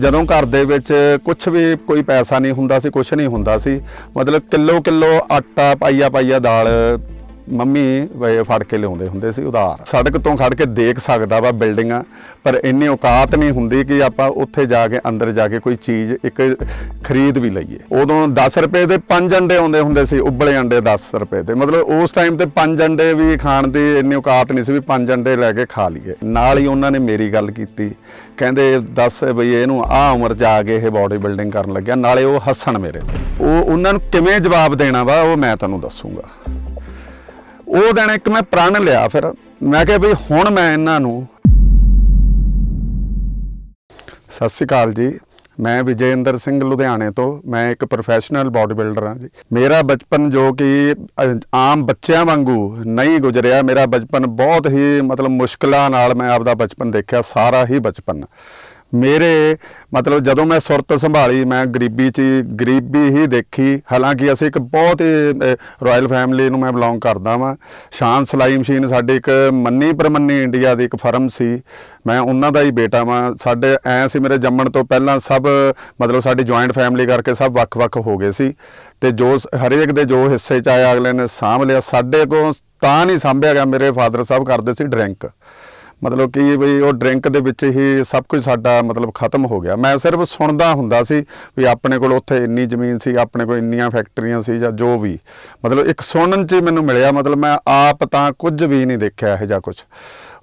ਜਦੋਂ ਘਰ ਦੇ ਵਿੱਚ ਕੁਝ ਵੀ ਕੋਈ ਪੈਸਾ ਨਹੀਂ ਹੁੰਦਾ ਸੀ ਕੁਝ ਨਹੀਂ ਹੁੰਦਾ ਸੀ ਮਤਲਬ ਕਿਲੋ ਕਿਲੋ ਆਟਾ ਪਾਈਆ ਪਾਈਆ ਦਾਲ ਮੰਮੀ ਵੇ ਫੜ ਕੇ ਲਿਆਉਂਦੇ ਹੁੰਦੇ ਸੀ ਉਧਾਰ ਸੜਕ ਤੋਂ ਖੜ ਕੇ ਦੇਖ ਸਕਦਾ ਵਾ ਬਿਲਡਿੰਗਾਂ ਪਰ ਇੰਨੀ ਔਕਾਤ ਨਹੀਂ ਹੁੰਦੀ ਕਿ ਆਪਾਂ ਉੱਥੇ ਜਾ ਕੇ ਅੰਦਰ ਜਾ ਕੇ ਕੋਈ ਚੀਜ਼ ਇੱਕ ਖਰੀਦ ਵੀ ਲਈਏ ਉਦੋਂ 10 ਰੁਪਏ ਦੇ 5 ਅੰਡੇ ਆਉਂਦੇ ਹੁੰਦੇ ਸੀ ਉਬਲੇ ਅੰਡੇ 10 ਰੁਪਏ ਦੇ ਮਤਲਬ ਉਸ ਟਾਈਮ ਤੇ 5 ਅੰਡੇ ਵੀ ਖਾਣ ਦੀ ਇੰਨੀ ਔਕਾਤ ਨਹੀਂ ਸੀ ਵੀ 5 ਅੰਡੇ ਲੈ ਕੇ ਖਾ ਲਈਏ ਨਾਲ ਹੀ ਉਹਨਾਂ ਨੇ ਮੇਰੀ ਗੱਲ ਕੀਤੀ ਕਹਿੰਦੇ ਦੱਸ ਬਈ ਇਹਨੂੰ ਆ ਉਮਰ ਜਾ ਕੇ ਇਹ ਬਾਡੀ ਬਿਲਡਿੰਗ ਕਰਨ ਲੱਗਿਆ ਨਾਲੇ ਉਹ ਹੱਸਣ ਮੇਰੇ ਤੇ ਉਹ ਉਹਨਾਂ ਨੂੰ ਕਿਵੇਂ ਜਵਾਬ ਦੇਣਾ ਵਾ ਉਹ ਮੈਂ ਤੁਹਾਨੂੰ ਦੱਸੂਗਾ ਉਹ ਦਿਨ ਇੱਕ ਮੈਂ ਪ੍ਰਣ ਲਿਆ ਫਿਰ ਮੈਂ ਕਿਹਾ ਬਈ ਹੁਣ ਮੈਂ ਇਹਨਾਂ ਨੂੰ ਸਤਿ ਸ਼੍ਰੀ ਅਕਾਲ ਜੀ ਮੈਂ ਵਿਜੇਂਦਰ ਸਿੰਘ ਲੁਧਿਆਣੇ ਤੋਂ ਮੈਂ ਇੱਕ ਪ੍ਰੋਫੈਸ਼ਨਲ ਬਾਡੀ ਬਿਲਡਰ ਹਾਂ ਜੀ ਮੇਰਾ ਬਚਪਨ ਜੋ ਕਿ ਆਮ ਬੱਚਿਆਂ ਵਾਂਗੂ ਨਹੀਂ ਗੁਜ਼ਰਿਆ ਮੇਰਾ ਬਚਪਨ ਬਹੁਤ ਹੀ ਮਤਲਬ ਮੁਸ਼ਕਲਾਂ ਨਾਲ ਮੈਂ ਆਪਦਾ ਬਚਪਨ ਦੇਖਿਆ ਸਾਰਾ ਹੀ ਬਚਪਨ ਮੇਰੇ ਮਤਲਬ ਜਦੋਂ ਮੈਂ ਸੁਰਤ ਸੰਭਾਲੀ ਮੈਂ ਗਰੀਬੀ 'ਚ ਗਰੀਬੀ ਹੀ ਦੇਖੀ ਹਾਲਾਂਕਿ ਅਸੀਂ ਇੱਕ ਬਹੁਤ ਹੀ ਰਾਇਲ ਫੈਮਿਲੀ ਨੂੰ ਮੈਂ ਬਿਲੋਂਗ ਕਰਦਾ ਵਾਂ ਸ਼ਾਨ ਸਲਾਈ ਮਸ਼ੀਨ ਸਾਡੇ ਇੱਕ ਮੰਨੀ ਪਰਮੰਨੀ ਇੰਡੀਆ ਦੀ ਇੱਕ ਫਰਮ ਸੀ ਮੈਂ ਉਹਨਾਂ ਦਾ ਹੀ ਬੇਟਾ ਵਾਂ ਸਾਡੇ ਐ ਸੀ ਮੇਰੇ ਜੰਮਣ ਤੋਂ ਪਹਿਲਾਂ ਸਭ ਮਤਲਬ ਸਾਡੀ ਜੁਆਇੰਟ ਫੈਮਿਲੀ ਕਰਕੇ ਸਭ ਵੱਖ-ਵੱਖ ਹੋ ਗਏ ਸੀ ਤੇ ਜੋ ਹਰੇਕ ਦੇ ਜੋ ਹਿੱਸੇ 'ਚ ਆਇਆ ਅਗਲੇ ਨੇ ਸਾਂਭ ਲਿਆ ਸਾਡੇ ਕੋਲ ਤਾਂ ਨਹੀਂ ਸਾਂਭਿਆ ਗਿਆ ਮੇਰੇ ਫਾਦਰ ਸਾਹਿਬ ਕਰਦੇ ਸੀ ਡਰਿੰਕ ਮਤਲਬ ਕਿ ਵੀ ਉਹ ਡਰਿੰਕ ਦੇ ਵਿੱਚ ਹੀ ਸਭ ਕੁਝ ਸਾਡਾ ਮਤਲਬ ਖਤਮ ਹੋ ਗਿਆ ਮੈਂ ਸਿਰਫ ਸੁਣਦਾ ਹੁੰਦਾ ਸੀ ਵੀ ਆਪਣੇ ਕੋਲ ਉੱਥੇ ਇੰਨੀ ਜ਼ਮੀਨ ਸੀ ਆਪਣੇ ਕੋਲ ਇੰਨੀਆਂ ਫੈਕਟਰੀਆਂ ਸੀ ਜਾਂ ਜੋ ਵੀ ਮਤਲਬ ਇੱਕ ਸੁਣਨ 'ਚ ਮੈਨੂੰ ਮਿਲਿਆ ਮਤਲਬ ਮੈਂ ਆਪ ਤਾਂ ਕੁਝ ਵੀ ਨਹੀਂ ਦੇਖਿਆ ਇਹ ਜਾਂ ਕੁਝ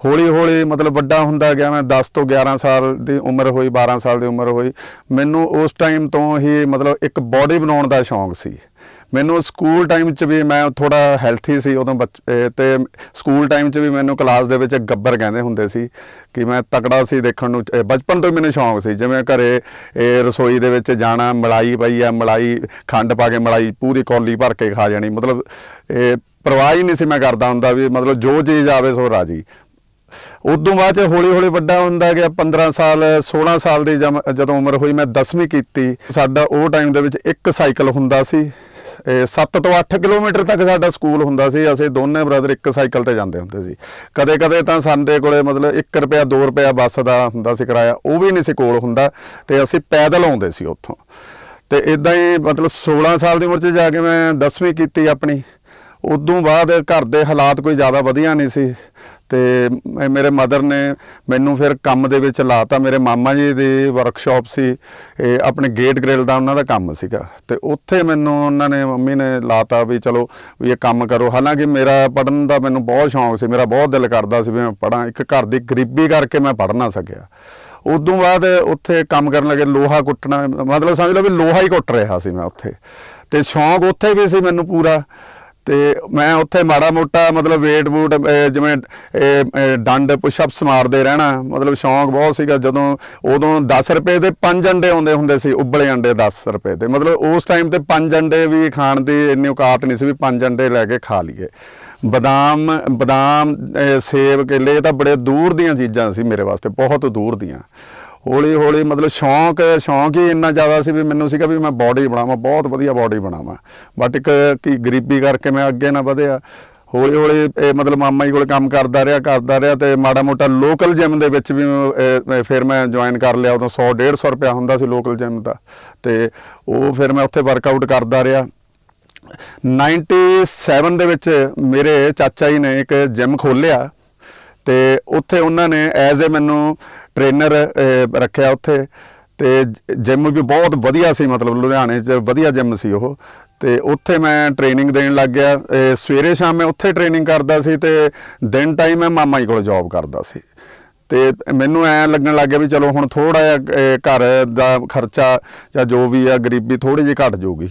ਹੌਲੀ ਹੌਲੀ ਮਤਲਬ ਵੱਡਾ ਹੁੰਦਾ ਗਿਆ ਮੈਂ 10 ਤੋਂ 11 ਸਾਲ ਦੀ ਉਮਰ ਹੋਈ 12 ਸਾਲ ਦੀ ਉਮਰ ਹੋਈ ਮੈਨੂੰ ਉਸ ਟਾਈਮ ਤੋਂ ਹੀ ਮਤਲਬ ਇੱਕ ਬਾਡੀ ਬਣਾਉਣ ਦਾ ਸ਼ੌਂਕ ਸੀ ਮੈਨੂੰ ਸਕੂਲ ਟਾਈਮ 'ਚ ਵੀ ਮੈਂ ਥੋੜਾ ਹੈਲਥੀ ਸੀ ਉਦੋਂ ਤੇ ਸਕੂਲ ਟਾਈਮ 'ਚ ਵੀ ਮੈਨੂੰ ਕਲਾਸ ਦੇ ਵਿੱਚ ਗੱਬਰ ਕਹਿੰਦੇ ਹੁੰਦੇ ਸੀ ਕਿ ਮੈਂ ਤਕੜਾ ਸੀ ਦੇਖਣ ਨੂੰ ਬਚਪਨ ਤੋਂ ਹੀ ਮੈਨੂੰ ਸ਼ੌਂਕ ਸੀ ਜਿਵੇਂ ਘਰੇ ਰਸੋਈ ਦੇ ਵਿੱਚ ਜਾਣਾ ਮਲਾਈ ਪਈ ਆ ਮਲਾਈ ਖੰਡ ਪਾ ਕੇ ਮਲਾਈ ਪੂਰੀ ਕੌਲੀ ਭਰ ਕੇ ਖਾ ਜਾਣੀ ਮਤਲਬ ਇਹ ਪਰਵਾਹ ਹੀ ਨਹੀਂ ਸੀ ਮੈਂ ਕਰਦਾ ਹੁੰਦਾ ਵੀ ਮਤਲਬ ਜੋ ਚੀਜ਼ ਆਵੇ ਸੋ ਰਾਜੀ ਉਦੋਂ ਬਾਅਦ ਚ ਹੌਲੀ ਹੌਲੀ ਵੱਡਾ ਹੁੰਦਾ ਗਿਆ 15 ਸਾਲ 16 ਸਾਲ ਦੀ ਜਦੋਂ ਉਮਰ ਹੋਈ ਮੈਂ 10ਵੀਂ ਕੀਤੀ ਸਾਡਾ ਉਹ ਟਾਈਮ ਦੇ ਵਿੱਚ ਇੱਕ ਸਾਈਕਲ ਹੁੰਦਾ ਸੀ 7 ਤੋਂ 8 ਕਿਲੋਮੀਟਰ ਤੱਕ ਸਾਡਾ ਸਕੂਲ ਹੁੰਦਾ ਸੀ ਅਸੀਂ ਦੋਨੇ ਬ੍ਰਦਰ ਇੱਕ ਸਾਈਕਲ ਤੇ ਜਾਂਦੇ ਹੁੰਦੇ ਸੀ ਕਦੇ ਕਦੇ ਤਾਂ ਸਾਡੇ ਕੋਲੇ ਮਤਲਬ 1 ਰੁਪਿਆ 2 ਰੁਪਿਆ ਬੱਸ ਦਾ ਹੁੰਦਾ ਸੀ ਕਿਰਾਇਆ ਉਹ ਵੀ ਨਹੀਂ ਸੀ ਕੋਲ ਹੁੰਦਾ ਤੇ ਅਸੀਂ ਪੈਦਲ ਆਉਂਦੇ ਸੀ ਉੱਥੋਂ ਤੇ ਇਦਾਂ ਹੀ ਮਤਲਬ 16 ਸਾਲ ਦੀ ਉਮਰ 'ਚ ਜਾ ਕੇ ਮੈਂ 10ਵੀਂ ਕੀਤੀ ਆਪਣੀ ਉਦੋਂ ਬਾਅਦ ਘਰ ਦੇ ਹਾਲਾਤ ਕੋਈ ਜ਼ਿਆਦਾ ਵਧੀਆ ਨਹੀਂ ਸੀ ਤੇ ਮੇਰੇ ਮਦਰ ਨੇ ਮੈਨੂੰ ਫਿਰ ਕੰਮ ਦੇ ਵਿੱਚ ਲਾਤਾ ਮੇਰੇ ਮਾਮਾ ਜੀ ਦੀ ਵਰਕਸ਼ਾਪ ਸੀ ਆਪਣੇ ਗੇਟ ਗ੍ਰਿਲ ਦਾ ਉਹਨਾਂ ਦਾ ਕੰਮ ਸੀਗਾ ਤੇ ਉੱਥੇ ਮੈਨੂੰ ਉਹਨਾਂ ਨੇ ਮੰਮੀ ਨੇ ਲਾਤਾ ਵੀ ਚਲੋ ਵੀ ਇਹ ਕੰਮ ਕਰੋ ਹਾਲਾਂਕਿ ਮੇਰਾ ਪੜਨ ਦਾ ਮੈਨੂੰ ਬਹੁਤ ਸ਼ੌਂਕ ਸੀ ਮੇਰਾ ਬਹੁਤ ਦਿਲ ਕਰਦਾ ਸੀ ਵੀ ਮੈਂ ਪੜਾਂ ਇੱਕ ਘਰ ਦੀ ਗਰੀਬੀ ਕਰਕੇ ਮੈਂ ਪੜ ਨਾ ਸਕਿਆ ਉਦੋਂ ਬਾਅਦ ਉੱਥੇ ਕੰਮ ਕਰਨ ਲੱਗੇ ਲੋਹਾ ਕੁੱਟਣਾ ਮਤਲਬ ਸਮਝ ਲਓ ਵੀ ਲੋਹਾ ਹੀ ਕੁੱਟ ਰਿਹਾ ਸੀ ਮੈਂ ਉੱਥੇ ਤੇ ਸ਼ੌਂਕ ਉੱਥੇ ਵੀ ਸੀ ਮੈਨੂੰ ਪੂਰਾ ਤੇ ਮੈਂ ਉੱਥੇ ਮਾੜਾ ਮੋਟਾ ਮਤਲਬ weight ਬੂਟ ਜਿਵੇਂ ਡੰਡ ਪੁਸ਼ਅਪਸ ਮਾਰਦੇ ਰਹਿਣਾ ਮਤਲਬ ਸ਼ੌਂਕ ਬਹੁਤ ਸੀਗਾ ਜਦੋਂ ਉਦੋਂ 10 ਰੁਪਏ ਦੇ 5 ਅੰਡੇ ਆਉਂਦੇ ਹੁੰਦੇ ਸੀ ਉਬਲੇ ਅੰਡੇ 10 ਰੁਪਏ ਦੇ ਮਤਲਬ ਉਸ ਟਾਈਮ ਤੇ 5 ਅੰਡੇ ਵੀ ਖਾਣ ਦੀ ਇੰਨੀ ਔਕਾਤ ਨਹੀਂ ਸੀ ਵੀ 5 ਅੰਡੇ ਲੈ ਕੇ ਖਾ ਲਈਏ ਬਦਾਮ ਬਦਾਮ ਸੇਬ ਕੇਲੇ ਇਹ ਤਾਂ ਬੜੇ ਦੂਰ ਦੀਆਂ ਚੀਜ਼ਾਂ ਸੀ ਮੇਰੇ ਵਾਸਤੇ ਬਹੁਤ ਦੂਰ ਦੀਆਂ ਹੌਲੀ ਹੌਲੀ ਮਤਲਬ ਸ਼ੌਂਕ ਸ਼ੌਂਕ ਹੀ ਇੰਨਾ ਜ਼ਿਆਦਾ ਸੀ ਵੀ ਮੈਨੂੰ ਸੀਗਾ ਵੀ ਮੈਂ ਬਾਡੀ ਬਣਾਵਾਂ ਬਹੁਤ ਵਧੀਆ ਬਾਡੀ ਬਣਾਵਾਂ ਬਟ ਇੱਕ ਕੀ ਗਰੀਬੀ ਕਰਕੇ ਮੈਂ ਅੱਗੇ ਨਾ ਵਧਿਆ ਹੌਲੀ ਹੌਲੀ ਇਹ ਮਤਲਬ ਮਾਮਾ ਜੀ ਕੋਲ ਕੰਮ ਕਰਦਾ ਰਿਹਾ ਕਰਦਾ ਰਿਹਾ ਤੇ ਮਾੜਾ ਮੋਟਾ ਲੋਕਲ ਜਿਮ ਦੇ ਵਿੱਚ ਵੀ ਫਿਰ ਮੈਂ ਜੁਆਇਨ ਕਰ ਲਿਆ ਉਦੋਂ 100 150 ਰੁਪਿਆ ਹੁੰਦਾ ਸੀ ਲੋਕਲ ਜਿਮ ਦਾ ਤੇ ਉਹ ਫਿਰ ਮੈਂ ਉੱਥੇ ਵਰਕਆਊਟ ਕਰਦਾ ਰਿਹਾ 97 ਦੇ ਵਿੱਚ ਮੇਰੇ ਚਾਚਾ ਜੀ ਨੇ ਇੱਕ ਜਿਮ ਖੋਲਿਆ ਤੇ ਉੱਥੇ ਉਹਨਾਂ ਨੇ ਐਜ਼ ਅ ਮੈਨੂੰ ਟ੍ਰੇਨਰ ਰੱਖਿਆ ਉੱਥੇ ਤੇ ਜਿਮ ਵੀ ਬਹੁਤ ਵਧੀਆ ਸੀ ਮਤਲਬ ਲੁਧਿਆਣੇ 'ਚ ਵਧੀਆ ਜਿਮ ਸੀ ਉਹ ਤੇ ਉੱਥੇ ਮੈਂ ਟ੍ਰੇਨਿੰਗ ਦੇਣ ਲੱਗ ਗਿਆ ਸਵੇਰੇ ਸ਼ਾਮ ਮੈਂ ਉੱਥੇ ਟ੍ਰੇਨਿੰਗ ਕਰਦਾ ਸੀ ਤੇ ਦਿਨ ਟਾਈਮ ਮੈਂ ਮਾਮਾ ਜੀ ਕੋਲ ਜੌਬ ਕਰਦਾ ਸੀ ਤੇ ਮੈਨੂੰ ਐ ਲੱਗਣ ਲੱਗ ਗਿਆ ਵੀ ਚਲੋ ਹੁਣ ਥੋੜਾ ਜਿਹਾ ਘਰ ਦਾ ਖਰਚਾ ਜਾਂ ਜੋ ਵੀ ਆ ਗਰੀਬੀ ਥੋੜੀ ਜਿਹੀ ਘਟ ਜਾਊਗੀ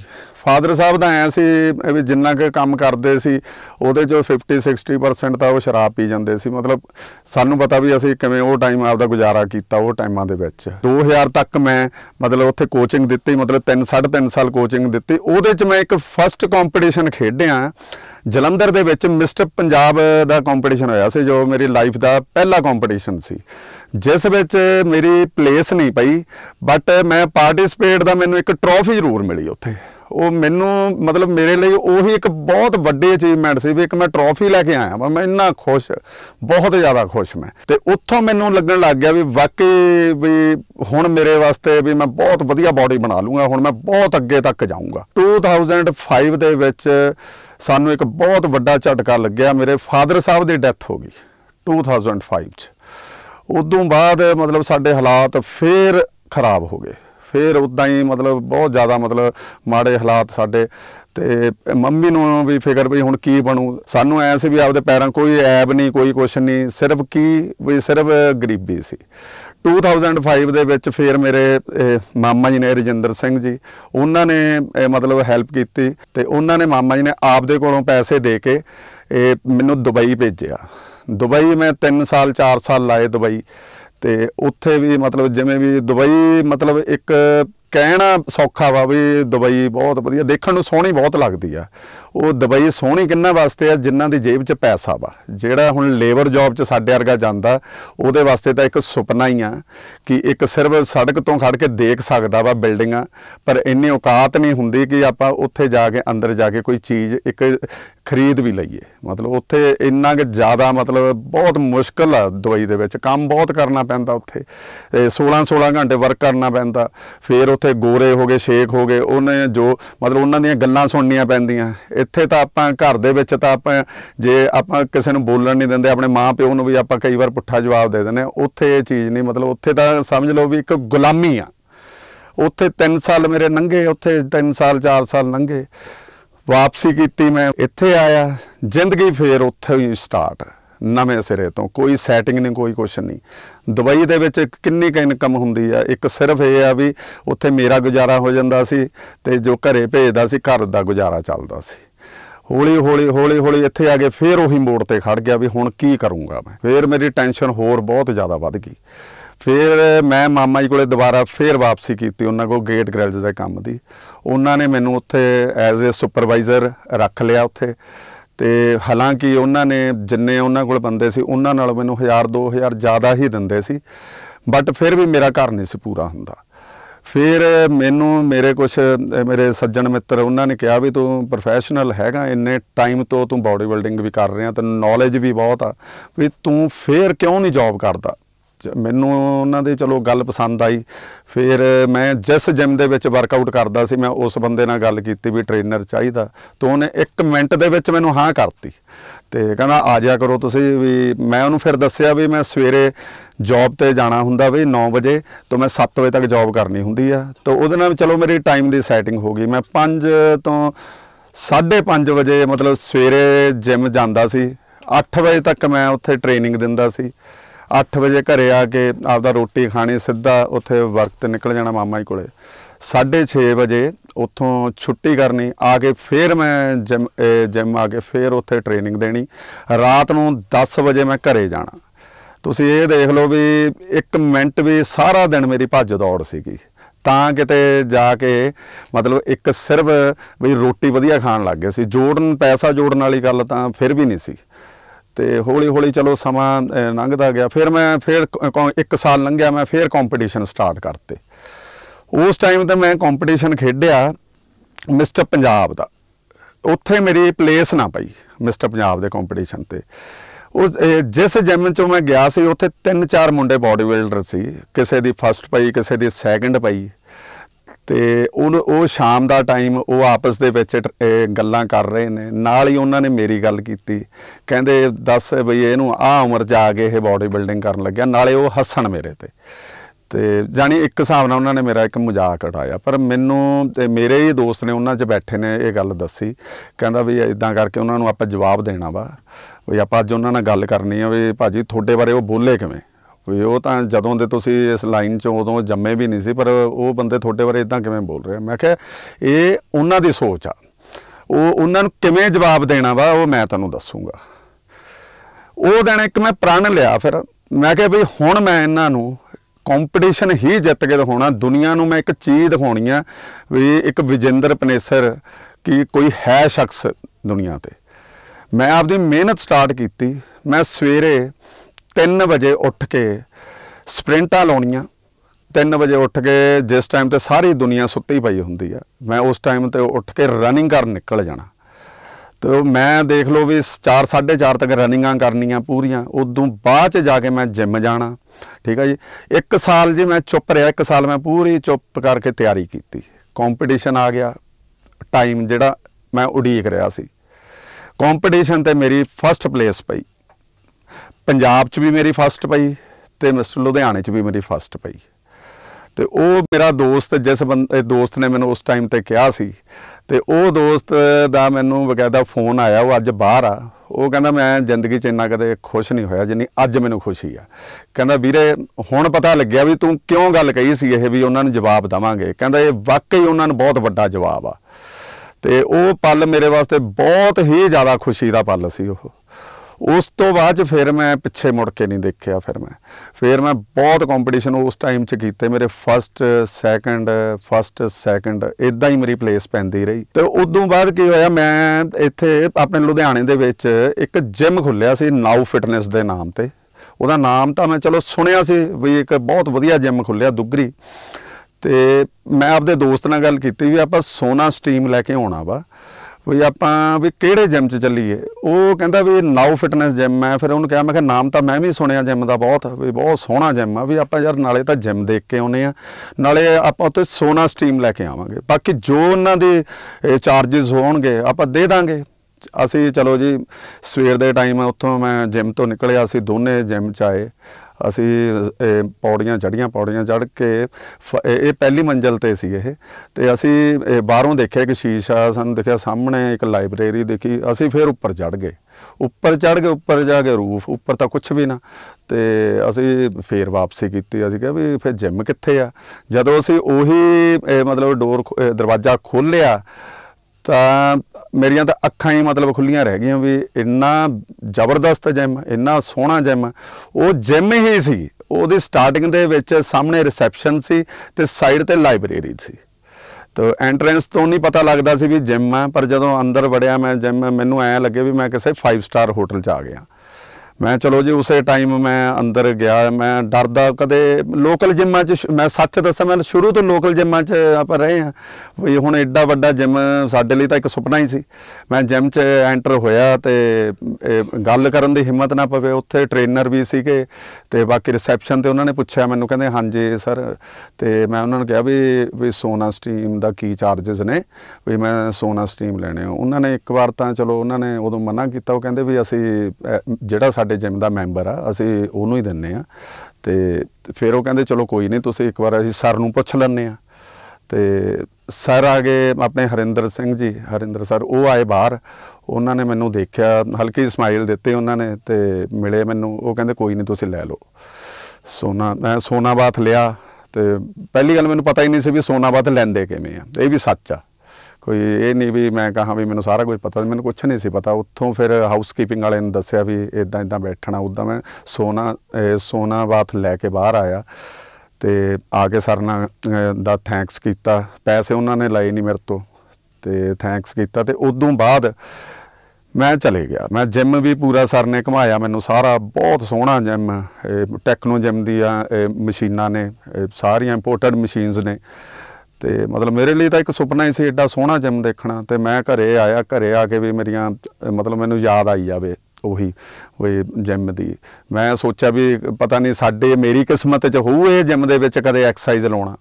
ਫਾਦਰ ਸਾਹਿਬ ਦਾ ਐ ਸੀ ਵੀ ਜਿੰਨਾ ਕਿ ਕੰਮ ਕਰਦੇ ਸੀ ਉਹਦੇ ਚ 50 60% ਤਾਂ ਉਹ ਸ਼ਰਾਬ ਪੀ ਜਾਂਦੇ ਸੀ ਮਤਲਬ ਸਾਨੂੰ ਪਤਾ ਵੀ ਅਸੀਂ ਕਿਵੇਂ ਉਹ ਟਾਈਮ ਆਪਦਾ ਗੁਜ਼ਾਰਾ ਕੀਤਾ ਉਹ ਟਾਈਮਾਂ ਦੇ ਵਿੱਚ 2000 ਤੱਕ ਮੈਂ ਮਤਲਬ ਉੱਥੇ ਕੋਚਿੰਗ ਦਿੱਤੀ ਮਤਲਬ 3 3.5 ਸਾਲ ਕੋਚਿੰਗ ਦਿੱਤੀ ਉਹਦੇ ਚ ਮੈਂ ਇੱਕ ਫਸਟ ਕੰਪੀਟੀਸ਼ਨ ਖੇਡਿਆ ਜਲੰਧਰ ਦੇ ਵਿੱਚ ਮਿਸਟਰ ਪੰਜਾਬ ਦਾ ਕੰਪੀਟੀਸ਼ਨ ਹੋਇਆ ਸੀ ਜੋ ਮੇਰੀ ਲਾਈਫ ਦਾ ਪਹਿਲਾ ਕੰਪੀਟੀਸ਼ਨ ਸੀ ਜਿਸ ਵਿੱਚ ਮੇਰੀ ਪਲੇਸ ਨਹੀਂ ਪਈ ਬਟ ਮੈਂ ਪਾਰਟਿਸਿਪੇਟ ਦਾ ਮੈਨੂੰ ਇੱਕ ਟਰੋਫੀ ਜ਼ਰੂਰ ਮਿਲੀ ਉੱਥੇ ਉਹ ਮੈਨੂੰ ਮਤਲਬ ਮੇਰੇ ਲਈ ਉਹੀ ਇੱਕ ਬਹੁਤ ਵੱਡੀ ਅਚੀਵਮੈਂਟ ਸੀ ਵੀ ਇੱਕ ਮੈਂ ਟਰੋਫੀ ਲੈ ਕੇ ਆਇਆ ਮੈਂ ਇੰਨਾ ਖੁਸ਼ ਬਹੁਤ ਜ਼ਿਆਦਾ ਖੁਸ਼ ਮੈਂ ਤੇ ਉੱਥੋਂ ਮੈਨੂੰ ਲੱਗਣ ਲੱਗ ਗਿਆ ਵੀ ਵਾਕਈ ਵੀ ਹੁਣ ਮੇਰੇ ਵਾਸਤੇ ਵੀ ਮੈਂ ਬਹੁਤ ਵਧੀਆ ਬਾਡੀ ਬਣਾ ਲੂੰਗਾ ਹੁਣ ਮੈਂ ਬਹੁਤ ਅੱਗੇ ਤੱਕ ਜਾਊਂਗਾ 2005 ਦੇ ਵਿੱਚ ਸਾਨੂੰ ਇੱਕ ਬਹੁਤ ਵੱਡਾ ਝਟਕਾ ਲੱਗਿਆ ਮੇਰੇ ਫਾਦਰ ਸਾਹਿਬ ਦੀ ਡੈਥ ਹੋ ਗਈ 2005 ਚ ਉਦੋਂ ਬਾਅਦ ਮਤਲਬ ਸਾਡੇ ਹਾਲਾਤ ਫੇਰ ਖਰਾਬ ਹੋ ਗਏ ਫਿਰ ਉਦਾਂ ਹੀ ਮਤਲਬ ਬਹੁਤ ਜ਼ਿਆਦਾ ਮਤਲਬ ਮਾੜੇ ਹਾਲਾਤ ਸਾਡੇ ਤੇ ਮੰਮੀ ਨੂੰ ਵੀ ਫਿਕਰ ਵੀ ਹੁਣ ਕੀ ਬਣੂ ਸਾਨੂੰ ਐ ਸੀ ਵੀ ਆਪਦੇ ਪੈਰਾਂ ਕੋਈ ਐਬ ਨਹੀਂ ਕੋਈ ਕੁਛ ਨਹੀਂ ਸਿਰਫ ਕੀ ਵੀ ਸਿਰਫ ਗਰੀਬੀ ਸੀ 2005 ਦੇ ਵਿੱਚ ਫਿਰ ਮੇਰੇ ਮਾਮਾ ਜੀ ਨੇ ਰਜਿੰਦਰ ਸਿੰਘ ਜੀ ਉਹਨਾਂ ਨੇ ਮਤਲਬ ਹੈਲਪ ਕੀਤੀ ਤੇ ਉਹਨਾਂ ਨੇ ਮਾਮਾ ਜੀ ਨੇ ਆਪਦੇ ਕੋਲੋਂ ਪੈਸੇ ਦੇ ਕੇ ਇਹ ਮੈਨੂੰ ਦੁਬਈ ਭੇਜਿਆ ਦੁਬਈ ਮੈਂ 3 ਸਾਲ 4 ਸਾਲ ਲਾਏ ਦੁਬਈ ਤੇ ਉੱਥੇ ਵੀ ਮਤਲਬ ਜਿਵੇਂ ਵੀ ਦੁਬਈ ਮਤਲਬ ਇੱਕ ਕਹਿਣਾ ਸੌਖਾ ਵਾ ਵੀ ਦੁਬਈ ਬਹੁਤ ਵਧੀਆ ਦੇਖਣ ਨੂੰ ਸੋਹਣੀ ਬਹੁਤ ਲੱਗਦੀ ਆ ਉਹ ਦੁਬਈ ਸੋਹਣੀ ਕਿੰਨਾ ਵਾਸਤੇ ਆ ਜਿਨ੍ਹਾਂ ਦੀ ਜੇਬ 'ਚ ਪੈਸਾ ਵਾ ਜਿਹੜਾ ਹੁਣ ਲੇਬਰ ਜੌਬ 'ਚ ਸਾਡੇ ਵਰਗਾ ਜਾਂਦਾ ਉਹਦੇ ਵਾਸਤੇ ਤਾਂ ਇੱਕ ਸੁਪਨਾ ਹੀ ਆ ਕਿ ਇੱਕ ਸਿਰਫ ਸੜਕ ਤੋਂ ਖੜ ਕੇ ਦੇਖ ਸਕਦਾ ਵਾ ਬਿਲਡਿੰਗਾਂ ਪਰ ਇੰਨੀ ਔਕਾਤ ਨਹੀਂ ਹੁੰਦੀ ਕਿ ਆਪਾਂ ਉੱਥੇ ਜਾ ਕੇ ਅੰਦਰ ਜਾ ਕੇ ਕੋਈ ਚੀਜ਼ ਇੱਕ ਖਰੀਦ ਵੀ ਲਈਏ ਮਤਲਬ ਉੱਥੇ ਇੰਨਾ ਕਿ ਜ਼ਿਆਦਾ ਮਤਲਬ ਬਹੁਤ ਮੁਸ਼ਕਲ ਆ ਦਵਾਈ ਦੇ ਵਿੱਚ ਕੰਮ ਬਹੁਤ ਕਰਨਾ ਪੈਂਦਾ ਉੱਥੇ 16 16 ਘੰਟੇ ਵਰਕ ਕਰਨਾ ਪੈਂਦਾ ਫਿਰ ਉੱਥੇ ਗੋਰੇ ਹੋ ਗਏ ਸ਼ੇਖ ਹੋ ਗਏ ਉਹਨੇ ਜੋ ਮਤਲਬ ਉਹਨਾਂ ਦੀਆਂ ਗੱਲਾਂ ਸੁਣਨੀਆਂ ਪੈਂਦੀਆਂ ਇੱਥੇ ਤਾਂ ਆਪਾਂ ਘਰ ਦੇ ਵਿੱਚ ਤਾਂ ਆਪਾਂ ਜੇ ਆਪਾਂ ਕਿਸੇ ਨੂੰ ਬੋਲਣ ਨਹੀਂ ਦਿੰਦੇ ਆਪਣੇ ਮਾਂ ਪਿਓ ਨੂੰ ਵੀ ਆਪਾਂ ਕਈ ਵਾਰ ਪੁੱਠਾ ਜਵਾਬ ਦੇ ਦਿੰਦੇ ਉੱਥੇ ਇਹ ਚੀਜ਼ ਨਹੀਂ ਮਤਲਬ ਉੱਥੇ ਤਾਂ ਸਮਝ ਲਓ ਵੀ ਇੱਕ ਗੁਲਾਮੀ ਆ ਉੱਥੇ 3 ਸਾਲ ਮੇਰੇ ਲੰਘੇ ਉੱਥੇ 3 ਸਾਲ 4 ਸਾਲ ਲੰਘੇ ਵਾਪਸੀ ਕੀਤੀ ਮੈਂ ਇੱਥੇ ਆਇਆ ਜ਼ਿੰਦਗੀ ਫੇਰ ਉੱਥੇ ਹੀ ਸਟਾਰਟ ਨਵੇਂ ਸਿਰੇ ਤੋਂ ਕੋਈ ਸੈਟਿੰਗ ਨਹੀਂ ਕੋਈ ਕੁਛ ਨਹੀਂ ਦੁਬਈ ਦੇ ਵਿੱਚ ਕਿੰਨੀ ਕ ਇਨਕਮ ਹੁੰਦੀ ਆ ਇੱਕ ਸਿਰਫ ਇਹ ਆ ਵੀ ਉੱਥੇ ਮੇਰਾ ਗੁਜ਼ਾਰਾ ਹੋ ਜਾਂਦਾ ਸੀ ਤੇ ਜੋ ਘਰੇ ਭੇਜਦਾ ਸੀ ਘਰ ਦਾ ਗੁਜ਼ਾਰਾ ਚੱਲਦਾ ਸੀ ਹੌਲੀ ਹੌਲੀ ਹੌਲੀ ਹੌਲੀ ਇੱਥੇ ਆ ਕੇ ਫੇਰ ਉਹੀ ਮੋੜ ਤੇ ਖੜ ਗਿਆ ਵੀ ਹੁਣ ਕੀ ਕਰੂੰਗਾ ਮੈਂ ਫੇਰ ਮੇਰੀ ਟੈਨਸ਼ਨ ਹੋਰ ਬਹੁਤ ਜ਼ਿਆਦਾ ਵੱਧ ਗਈ ਫਿਰ ਮੈਂ ਮਾਮਾ ਜੀ ਕੋਲੇ ਦੁਬਾਰਾ ਫੇਰ ਵਾਪਸੀ ਕੀਤੀ ਉਹਨਾਂ ਕੋਲ ਗੇਟ ਗ੍ਰਿਲਸ ਦਾ ਕੰਮ ਦੀ ਉਹਨਾਂ ਨੇ ਮੈਨੂੰ ਉੱਥੇ ਐਜ਼ ਅ ਸੁਪਰਵਾਈਜ਼ਰ ਰੱਖ ਲਿਆ ਉੱਥੇ ਤੇ ਹਾਲਾਂਕਿ ਉਹਨਾਂ ਨੇ ਜਿੰਨੇ ਉਹਨਾਂ ਕੋਲ ਬੰਦੇ ਸੀ ਉਹਨਾਂ ਨਾਲ ਮੈਨੂੰ 1000 2000 ਜ਼ਿਆਦਾ ਹੀ ਦਿੰਦੇ ਸੀ ਬਟ ਫਿਰ ਵੀ ਮੇਰਾ ਘਰ ਨਹੀਂ ਸੀ ਪੂਰਾ ਹੁੰਦਾ ਫਿਰ ਮੈਨੂੰ ਮੇਰੇ ਕੁਝ ਮੇਰੇ ਸੱਜਣ ਮਿੱਤਰ ਉਹਨਾਂ ਨੇ ਕਿਹਾ ਵੀ ਤੂੰ ਪ੍ਰੋਫੈਸ਼ਨਲ ਹੈਗਾ ਇੰਨੇ ਟਾਈਮ ਤੋਂ ਤੂੰ ਬਾਡੀ ਬਿਲਡਿੰਗ ਵੀ ਕਰ ਰਿਹਾ ਤੈਨੂੰ ਨੌਲੇਜ ਵੀ ਬਹੁਤ ਆ ਵੀ ਤੂੰ ਫੇਰ ਕਿਉਂ ਨਹੀਂ ਜੌਬ ਕਰਦਾ ਮੈਨੂੰ ਉਹਨਾਂ ਦੇ ਚਲੋ ਗੱਲ ਪਸੰਦ ਆਈ ਫਿਰ ਮੈਂ ਜਿਸ ਜਿਮ ਦੇ ਵਿੱਚ ਵਰਕਆਊਟ ਕਰਦਾ ਸੀ ਮੈਂ ਉਸ ਬੰਦੇ ਨਾਲ ਗੱਲ ਕੀਤੀ ਵੀ ਟ੍ਰੇਨਰ ਚਾਹੀਦਾ ਤੋਂ ਉਹਨੇ 1 ਮਿੰਟ ਦੇ ਵਿੱਚ ਮੈਨੂੰ ਹਾਂ ਕਰਤੀ ਤੇ ਕਹਿੰਦਾ ਆ ਜਾ ਕਰੋ ਤੁਸੀਂ ਵੀ ਮੈਂ ਉਹਨੂੰ ਫਿਰ ਦੱਸਿਆ ਵੀ ਮੈਂ ਸਵੇਰੇ ਜੌਬ ਤੇ ਜਾਣਾ ਹੁੰਦਾ ਵੀ 9 ਵਜੇ ਤੋਂ ਮੈਂ 7 ਵਜੇ ਤੱਕ ਜੌਬ ਕਰਨੀ ਹੁੰਦੀ ਆ ਤਾਂ ਉਹਦੇ ਨਾਲ ਚਲੋ ਮੇਰੀ ਟਾਈਮ ਦੀ ਸੈਟਿੰਗ ਹੋ ਗਈ ਮੈਂ 5 ਤੋਂ 5:30 ਵਜੇ ਮਤਲਬ ਸਵੇਰੇ ਜਿਮ ਜਾਂਦਾ ਸੀ 8 ਵਜੇ ਤੱਕ ਮੈਂ ਉੱਥੇ ਟ੍ਰੇਨਿੰਗ ਦਿੰਦਾ ਸੀ 8 ਵਜੇ ਘਰੇ ਆ ਕੇ ਆਪਦਾ ਰੋਟੀ ਖਾਣੀ ਸਿੱਧਾ ਉੱਥੇ ਵਕਤ ਨਿਕਲ ਜਾਣਾ ਮਾਮਾ ਜੀ ਕੋਲੇ 6:30 ਵਜੇ ਉੱਥੋਂ ਛੁੱਟੀ ਕਰਨੀ ਆ ਕੇ ਫੇਰ ਮੈਂ ਜਿਮ ਜਿਮ ਆ ਕੇ ਫੇਰ ਉੱਥੇ ਟ੍ਰੇਨਿੰਗ ਦੇਣੀ ਰਾਤ ਨੂੰ 10 ਵਜੇ ਮੈਂ ਘਰੇ ਜਾਣਾ ਤੁਸੀਂ ਇਹ ਦੇਖ ਲਓ ਵੀ 1 ਮਿੰਟ ਵੀ ਸਾਰਾ ਦਿਨ ਮੇਰੀ ਭੱਜ ਦੌੜ ਸੀਗੀ ਤਾਂ ਕਿਤੇ ਜਾ ਕੇ ਮਤਲਬ ਇੱਕ ਸਿਰਫ ਵੀ ਰੋਟੀ ਵਧੀਆ ਖਾਣ ਲੱਗ ਗਏ ਸੀ ਜੋੜਨ ਪੈਸਾ ਜੋੜਨ ਵਾਲੀ ਗੱਲ ਤਾਂ ਫਿਰ ਵੀ ਨਹੀਂ ਸੀ ਤੇ ਹੌਲੀ ਹੌਲੀ ਚਲੋ ਸਮਾਂ ਲੰਘਦਾ ਗਿਆ ਫਿਰ ਮੈਂ ਫਿਰ ਇੱਕ ਸਾਲ ਲੰਘਿਆ ਮੈਂ ਫਿਰ ਕੰਪੀਟੀਸ਼ਨ ਸਟਾਰਟ ਕਰਤੇ ਉਸ ਟਾਈਮ ਤੇ ਮੈਂ ਕੰਪੀਟੀਸ਼ਨ ਖੇਡਿਆ ਮਿਸਟਰ ਪੰਜਾਬ ਦਾ ਉੱਥੇ ਮੇਰੀ ਪਲੇਸ ਨਾ ਪਈ ਮਿਸਟਰ ਪੰਜਾਬ ਦੇ ਕੰਪੀਟੀਸ਼ਨ ਤੇ ਉਸ ਜਿਸ ਜਿਮ ਚ ਮੈਂ ਗਿਆ ਸੀ ਉੱਥੇ ਤਿੰਨ ਚਾਰ ਮੁੰਡੇ ਬਾਡੀ ਬਿਲਡਰ ਸੀ ਕਿਸੇ ਦੀ ਫਸਟ ਪਈ ਕਿਸੇ ਦੀ ਸੈਕੰਡ ਪਈ ਤੇ ਉਹ ਉਹ ਸ਼ਾਮ ਦਾ ਟਾਈਮ ਉਹ ਆਪਸ ਦੇ ਵਿੱਚ ਗੱਲਾਂ ਕਰ ਰਹੇ ਨੇ ਨਾਲ ਹੀ ਉਹਨਾਂ ਨੇ ਮੇਰੀ ਗੱਲ ਕੀਤੀ ਕਹਿੰਦੇ ਦੱਸ ਬਈ ਇਹਨੂੰ ਆ ਉਮਰ ਚ ਆ ਕੇ ਇਹ ਬਾਡੀ ਬਿਲਡਿੰਗ ਕਰਨ ਲੱਗਿਆ ਨਾਲੇ ਉਹ ਹੱਸਣ ਮੇਰੇ ਤੇ ਤੇ ਜਾਨੀ ਇੱਕ ਹਿਸਾਬ ਨਾਲ ਉਹਨਾਂ ਨੇ ਮੇਰਾ ਇੱਕ ਮਜ਼ਾਕ ਉਡਾਇਆ ਪਰ ਮੈਨੂੰ ਤੇ ਮੇਰੇ ਹੀ ਦੋਸਤ ਨੇ ਉਹਨਾਂ 'ਚ ਬੈਠੇ ਨੇ ਇਹ ਗੱਲ ਦੱਸੀ ਕਹਿੰਦਾ ਵੀ ਇਦਾਂ ਕਰਕੇ ਉਹਨਾਂ ਨੂੰ ਆਪਾਂ ਜਵਾਬ ਦੇਣਾ ਵਾ ਵੀ ਆਪਾਂ ਅੱਜ ਉਹਨਾਂ ਨਾਲ ਗੱਲ ਕਰਨੀ ਆ ਵੀ ਭਾਜੀ ਤੁਹਾਡੇ ਬਾਰੇ ਉਹ ਬੋਲੇ ਕਿਵੇਂ ਕੋਈ ਉਹ ਤਾਂ ਜਦੋਂ ਦੇ ਤੁਸੀਂ ਇਸ ਲਾਈਨ 'ਚੋਂ ਉਦੋਂ ਜੰਮੇ ਵੀ ਨਹੀਂ ਸੀ ਪਰ ਉਹ ਬੰਦੇ ਤੁਹਾਡੇ ਬਾਰੇ ਇਦਾਂ ਕਿਵੇਂ ਬੋਲ ਰਹੇ ਮੈਂ ਕਿਹਾ ਇਹ ਉਹਨਾਂ ਦੀ ਸੋਚ ਆ ਉਹ ਉਹਨਾਂ ਨੂੰ ਕਿਵੇਂ ਜਵਾਬ ਦੇਣਾ ਵਾ ਉਹ ਮੈਂ ਤੁਹਾਨੂੰ ਦੱਸੂਗਾ ਉਹ ਦਿਨ ਇੱਕ ਮੈਂ ਪ੍ਰਣ ਲਿਆ ਫਿਰ ਮੈਂ ਕਿਹਾ ਵੀ ਹੁਣ ਮੈਂ ਇਹਨਾਂ ਨੂੰ ਕੰਪੀਟੀਸ਼ਨ ਹੀ ਜਿੱਤ ਕੇ ਦਿਖਾਉਣਾ ਦੁਨੀਆ ਨੂੰ ਮੈਂ ਇੱਕ ਚੀਜ਼ ਦਿਖਾਉਣੀ ਆ ਵੀ ਇੱਕ ਵਿਜੇਂਦਰ ਪਨੇਸਰ ਕੀ ਕੋਈ ਹੈ ਸ਼ਖਸ ਦੁਨੀਆ ਤੇ ਮੈਂ ਆਪਦੀ ਮਿਹਨਤ ਸਟਾਰਟ ਕੀਤੀ ਮੈਂ ਸਵੇਰੇ 3 ਵਜੇ ਉੱਠ ਕੇ ਸਪ੍ਰਿੰਟਾਂ ਲਾਉਣੀਆਂ 3 ਵਜੇ ਉੱਠ ਕੇ ਜਿਸ ਟਾਈਮ ਤੇ ਸਾਰੀ ਦੁਨੀਆ ਸੁੱਤੀ ਪਈ ਹੁੰਦੀ ਆ ਮੈਂ ਉਸ ਟਾਈਮ ਤੇ ਉੱਠ ਕੇ ਰਨਿੰਗ ਕਰਨ ਨਿਕਲ ਜਾਣਾ ਤੇ ਮੈਂ ਦੇਖ ਲਓ ਵੀ 4 4:30 ਤੱਕ ਰਨਿੰਗਾਂ ਕਰਨੀਆਂ ਪੂਰੀਆਂ ਉਦੋਂ ਬਾਅਦ ਚ ਜਾ ਕੇ ਮੈਂ ਜਿਮ ਜਾਣਾ ਠੀਕ ਆ ਜੀ ਇੱਕ ਸਾਲ ਜੀ ਮੈਂ ਚੁੱਪ ਰਿਹਾ ਇੱਕ ਸਾਲ ਮੈਂ ਪੂਰੀ ਚੁੱਪ ਕਰਕੇ ਤਿਆਰੀ ਕੀਤੀ ਕੰਪੀਟੀਸ਼ਨ ਆ ਗਿਆ ਟਾਈਮ ਜਿਹੜਾ ਮੈਂ ਉਡੀਕ ਰਿਹਾ ਸੀ ਕੰਪੀਟੀਸ਼ਨ ਤੇ ਮੇਰੀ ਫਸਟ ਪਲੇਸ ਪਈ ਪੰਜਾਬ 'ਚ ਵੀ ਮੇਰੀ ਫਸਟ ਪਈ ਤੇ ਲੁਧਿਆਣੇ 'ਚ ਵੀ ਮੇਰੀ ਫਸਟ ਪਈ ਤੇ ਉਹ ਮੇਰਾ ਦੋਸਤ ਜਿਸ ਬੰਦੇ ਦੋਸਤ ਨੇ ਮੈਨੂੰ ਉਸ ਟਾਈਮ ਤੇ ਕਿਹਾ ਸੀ ਤੇ ਉਹ ਦੋਸਤ ਦਾ ਮੈਨੂੰ ਬਕਾਇਦਾ ਫੋਨ ਆਇਆ ਉਹ ਅੱਜ ਬਾਹਰ ਆ ਉਹ ਕਹਿੰਦਾ ਮੈਂ ਜ਼ਿੰਦਗੀ 'ਚ ਇੰਨਾ ਕਦੇ ਖੁਸ਼ ਨਹੀਂ ਹੋਇਆ ਜਿੰਨੀ ਅੱਜ ਮੈਨੂੰ ਖੁਸ਼ੀ ਆ ਕਹਿੰਦਾ ਵੀਰੇ ਹੁਣ ਪਤਾ ਲੱਗਿਆ ਵੀ ਤੂੰ ਕਿਉਂ ਗੱਲ ਕਹੀ ਸੀ ਇਹ ਵੀ ਉਹਨਾਂ ਨੂੰ ਜਵਾਬ ਦਵਾਂਗੇ ਕਹਿੰਦਾ ਇਹ ਵਾਕਈ ਉਹਨਾਂ ਨੂੰ ਬਹੁਤ ਵੱਡਾ ਜਵਾਬ ਆ ਤੇ ਉਹ ਪਲ ਮੇਰੇ ਵਾਸਤੇ ਬਹੁਤ ਹੀ ਜ਼ਿਆਦਾ ਖੁਸ਼ੀ ਦਾ ਪਲ ਸੀ ਉਹ ਉਸ ਤੋਂ ਬਾਅਦ ਫਿਰ ਮੈਂ ਪਿੱਛੇ ਮੁੜ ਕੇ ਨਹੀਂ ਦੇਖਿਆ ਫਿਰ ਮੈਂ ਫਿਰ ਮੈਂ ਬਹੁਤ ਕੰਪੀਟੀਸ਼ਨ ਉਸ ਟਾਈਮ 'ਚ ਕੀਤੇ ਮੇਰੇ ਫਸਟ ਸੈਕੰਡ ਫਸਟ ਸੈਕੰਡ ਇਦਾਂ ਹੀ ਮੇਰੀ ਪਲੇਸ ਪੈਂਦੀ ਰਹੀ ਤੇ ਉਦੋਂ ਬਾਅਦ ਕੀ ਹੋਇਆ ਮੈਂ ਇੱਥੇ ਆਪਣੇ ਲੁਧਿਆਣੇ ਦੇ ਵਿੱਚ ਇੱਕ ਜਿਮ ਖੁੱਲਿਆ ਸੀ ਨਾਉ ਫਿਟਨੈਸ ਦੇ ਨਾਮ ਤੇ ਉਹਦਾ ਨਾਮ ਤਾਂ ਮੈਂ ਚਲੋ ਸੁਣਿਆ ਸੀ ਵੀ ਇੱਕ ਬਹੁਤ ਵਧੀਆ ਜਿਮ ਖੁੱਲਿਆ ਦੁਗਰੀ ਤੇ ਮੈਂ ਆਪਦੇ ਦੋਸਤ ਨਾਲ ਗੱਲ ਕੀਤੀ ਵੀ ਆਪਾਂ ਸੋਨਾ ਸਟੀਮ ਲੈ ਕੇ ਆਉਣਾ ਵਾ ਵੀ ਆਪਾਂ ਵੀ ਕਿਹੜੇ ਜਿਮ 'ਚ ਚੱਲੀਏ ਉਹ ਕਹਿੰਦਾ ਵੀ ਨਾਉ ਫਿਟਨੈਸ ਜਿਮ ਮੈਂ ਫਿਰ ਉਹਨੂੰ ਕਿਹਾ ਮੈਂ ਕਿ ਨਾਮ ਤਾਂ ਮੈਂ ਵੀ ਸੁਣਿਆ ਜਿਮ ਦਾ ਬਹੁਤ ਵੀ ਬਹੁਤ ਸੋਹਣਾ ਜਿਮ ਆ ਵੀ ਆਪਾਂ ਯਾਰ ਨਾਲੇ ਤਾਂ ਜਿਮ ਦੇਖ ਕੇ ਆਉਨੇ ਆ ਨਾਲੇ ਆਪਾਂ ਉੱਤੇ ਸੋਨਾ ਸਟ੍ਰੀਮ ਲੈ ਕੇ ਆਵਾਂਗੇ ਬਾਕੀ ਜੋ ਉਹਨਾਂ ਦੇ ਚਾਰजेस ਹੋਣਗੇ ਆਪਾਂ ਦੇ ਦਾਂਗੇ ਅਸੀਂ ਚਲੋ ਜੀ ਸਵੇਰ ਦੇ ਟਾਈਮ ਉੱਥੋਂ ਮੈਂ ਜਿਮ ਤੋਂ ਨਿਕਲਿਆ ਅਸੀਂ ਦੋਨੇ ਜਿਮ 'ਚ ਆਏ ਅਸੀਂ ਪੌੜੀਆਂ ਚੜੀਆਂ ਪੌੜੀਆਂ ਚੜ ਕੇ ਇਹ ਪਹਿਲੀ ਮੰਜ਼ਲ ਤੇ ਸੀ ਇਹ ਤੇ ਅਸੀਂ ਬਾਹਰੋਂ ਦੇਖਿਆ ਕਿ ਸ਼ੀਸ਼ਾ ਸਾਨੂੰ ਦੇਖਿਆ ਸਾਹਮਣੇ ਇੱਕ ਲਾਇਬ੍ਰੇਰੀ ਦੇਖੀ ਅਸੀਂ ਫਿਰ ਉੱਪਰ ਚੜ ਗਏ ਉੱਪਰ ਚੜ ਕੇ ਉੱਪਰ ਜਾ ਕੇ ਰੂਫ ਉੱਪਰ ਤਾਂ ਕੁਝ ਵੀ ਨਾ ਤੇ ਅਸੀਂ ਫੇਰ ਵਾਪਸੀ ਕੀਤੀ ਅਸੀਂ ਕਿਹਾ ਵੀ ਫਿਰ ਜਿਮ ਕਿੱਥੇ ਆ ਜਦੋਂ ਅਸੀਂ ਉਹੀ ਮਤਲਬ ਡੋਰ ਦਰਵਾਜ਼ਾ ਖੋਲ੍ਹਿਆ ਤਾਂ ਮੇਰੀਆਂ ਤਾਂ ਅੱਖਾਂ ਹੀ ਮਤਲਬ ਖੁੱਲੀਆਂ ਰਹਿ ਗਈਆਂ ਵੀ ਇੰਨਾ ਜ਼ਬਰਦਸਤ ਜਿਮ ਇੰਨਾ ਸੋਹਣਾ ਜਿਮ ਉਹ ਜਿਮ ਹੀ ਸੀ ਉਹਦੀ ਸਟਾਰਟਿੰਗ ਦੇ ਵਿੱਚ ਸਾਹਮਣੇ ਰਿਸੈਪਸ਼ਨ ਸੀ ਤੇ ਸਾਈਡ ਤੇ ਲਾਇਬ੍ਰੇਰੀ ਸੀ ਤੋ ਐਂਟਰੈਂਸ ਤੋਂ ਨਹੀਂ ਪਤਾ ਲੱਗਦਾ ਸੀ ਵੀ ਜਿਮ ਆ ਪਰ ਜਦੋਂ ਅੰਦਰ ਵੜਿਆ ਮੈਂ ਜਿਮ ਮੈਨੂੰ ਐ ਲੱਗੇ ਵੀ ਮੈਂ ਕਿਸੇ 5 ਸਟਾਰ ਹੋਟਲ 'ਚ ਆ ਗਿਆ ਮੈਂ ਚਲੋ ਜੀ ਉਸੇ ਟਾਈਮ ਮੈਂ ਅੰਦਰ ਗਿਆ ਮੈਂ ਡਰਦਾ ਕਦੇ ਲੋਕਲ ਜਿੰਮਾਂ 'ਚ ਮੈਂ ਸੱਚ ਦੱਸਾਂ ਮੈਂ ਸ਼ੁਰੂ ਤੋਂ ਲੋਕਲ ਜਿੰਮਾਂ 'ਚ ਆਪਾਂ ਰਹੇ ਆ ਵੀ ਹੁਣ ਐਡਾ ਵੱਡਾ ਜਿੰਮ ਸਾਡੇ ਲਈ ਤਾਂ ਇੱਕ ਸੁਪਨਾ ਹੀ ਸੀ ਮੈਂ ਜਿੰਮ 'ਚ ਐਂਟਰ ਹੋਇਆ ਤੇ ਗੱਲ ਕਰਨ ਦੀ ਹਿੰਮਤ ਨਾ ਪਵੇ ਉੱਥੇ ਟ੍ਰੇਨਰ ਵੀ ਸੀਗੇ ਤੇ ਬਾਕੀ ਰਿਸੈਪਸ਼ਨ ਤੇ ਉਹਨਾਂ ਨੇ ਪੁੱਛਿਆ ਮੈਨੂੰ ਕਹਿੰਦੇ ਹਾਂਜੀ ਸਰ ਤੇ ਮੈਂ ਉਹਨਾਂ ਨੂੰ ਕਿਹਾ ਵੀ ਵੀ ਸੋਨਾ ਸਟ੍ਰੀਮ ਦਾ ਕੀ ਚਾਰजेस ਨੇ ਵੀ ਮੈਂ ਸੋਨਾ ਸਟ੍ਰੀਮ ਲੈਣੇ ਉਹਨਾਂ ਨੇ ਇੱਕ ਵਾਰ ਤਾਂ ਚਲੋ ਉਹਨਾਂ ਨੇ ਉਦੋਂ ਮਨਾ ਕੀਤਾ ਉਹ ਕਹਿੰਦੇ ਵੀ ਅਸੀਂ ਜਿਹੜਾ ਸਾਡੇ ਜਿਮ ਦਾ ਮੈਂਬਰ ਆ ਅਸੀਂ ਉਹਨੂੰ ਹੀ ਦਿੰਨੇ ਆ ਤੇ ਫਿਰ ਉਹ ਕਹਿੰਦੇ ਚਲੋ ਕੋਈ ਨਹੀਂ ਤੁਸੀਂ ਇੱਕ ਵਾਰ ਅਸੀਂ ਸਰ ਨੂੰ ਪੁੱਛ ਲੈਣੇ ਆ ਤੇ ਸਰ ਆ ਗਏ ਆਪਣੇ ਹਰਿੰਦਰ ਸਿੰਘ ਜੀ ਹਰਿੰਦਰ ਸਰ ਉਹ ਆਏ ਬਾਹਰ ਉਹਨਾਂ ਨੇ ਮੈਨੂੰ ਦੇਖਿਆ ਹਲਕੀ ਸਮਾਈਲ ਦਿੱਤੇ ਉਹਨਾਂ ਨੇ ਤੇ ਮਿਲੇ ਮੈਨੂੰ ਉਹ ਕਹਿੰਦੇ ਕੋਈ ਨਹੀਂ ਤੁਸੀਂ ਲੈ ਲਓ ਸੋਨਾ ਮੈਂ ਸੋਨਾ ਬਾਤ ਲਿਆ ਤੇ ਪਹਿਲੀ ਗੱਲ ਮੈਨੂੰ ਪਤਾ ਹੀ ਨਹੀਂ ਸੀ ਵੀ ਸੋਨਾ ਬਾਤ ਲੈਂਦੇ ਕਿਵੇਂ ਆ ਇਹ ਵੀ ਸੱਚ ਆ ਕੋਈ ਇਹ ਨਹੀਂ ਵੀ ਮੈਂ ਕਹਾ ਵੀ ਮੈਨੂੰ ਸਾਰਾ ਕੁਝ ਪਤਾ ਮੈਨੂੰ ਕੁਝ ਨਹੀਂ ਸੀ ਪਤਾ ਉੱਥੋਂ ਫਿਰ ਹਾਊਸ ਕੀਪਿੰਗ ਵਾਲੇ ਨੇ ਦੱਸਿਆ ਵੀ ਇਦਾਂ ਇਦਾਂ ਬੈਠਣਾ ਉਦਾਂ ਮੈਂ ਸੋਨਾ ਸੋਨਾ ਬਾਥ ਲੈ ਕੇ ਬਾਹਰ ਆਇਆ ਤੇ ਆ ਕੇ ਸਰਨਾ ਦਾ ਥੈਂਕਸ ਕੀਤਾ ਪੈਸੇ ਉਹਨਾਂ ਨੇ ਲਏ ਨਹੀਂ ਮੇਰੇ ਤੋਂ ਤੇ ਥੈਂਕਸ ਕੀਤਾ ਤੇ ਉਦੋਂ ਬਾਅਦ ਮੈਂ ਚਲੇ ਗਿਆ ਮੈਂ ਜਿਮ ਵੀ ਪੂਰਾ ਸਰ ਨੇ ਘਮਾਇਆ ਮੈਨੂੰ ਸਾਰਾ ਬਹੁਤ ਸੋਹਣਾ ਜਿਮ ਟੈਕਨੋ ਜਿਮ ਦੀਆਂ ਮਸ਼ੀਨਾਂ ਨੇ ਸਾਰੀਆਂ ਇੰਪੋਰਟਡ ਮਸ਼ੀਨਸ ਨੇ ਤੇ ਮਤਲਬ ਮੇਰੇ ਲਈ ਤਾਂ ਇੱਕ ਸੁਪਨਾ ਹੀ ਸੀ ਐਡਾ ਸੋਹਣਾ ਜਿਮ ਦੇਖਣਾ ਤੇ ਮੈਂ ਘਰੇ ਆਇਆ ਘਰੇ ਆ ਕੇ ਵੀ ਮੇਰੀਆਂ ਮਤਲਬ ਮੈਨੂੰ ਯਾਦ ਆਈ ਜਾਵੇ ਉਹੀ ਉਹ ਜਿਮ ਦੀ ਮੈਂ ਸੋਚਿਆ ਵੀ ਪਤਾ ਨਹੀਂ ਸਾਡੇ ਮੇਰੀ ਕਿਸਮਤ 'ਚ ਹੋਊ ਇਹ ਜਿਮ ਦੇ ਵਿੱਚ ਕਦੇ ਐਕਸਰਸਾਈਜ਼ ਲਾਉਣਾ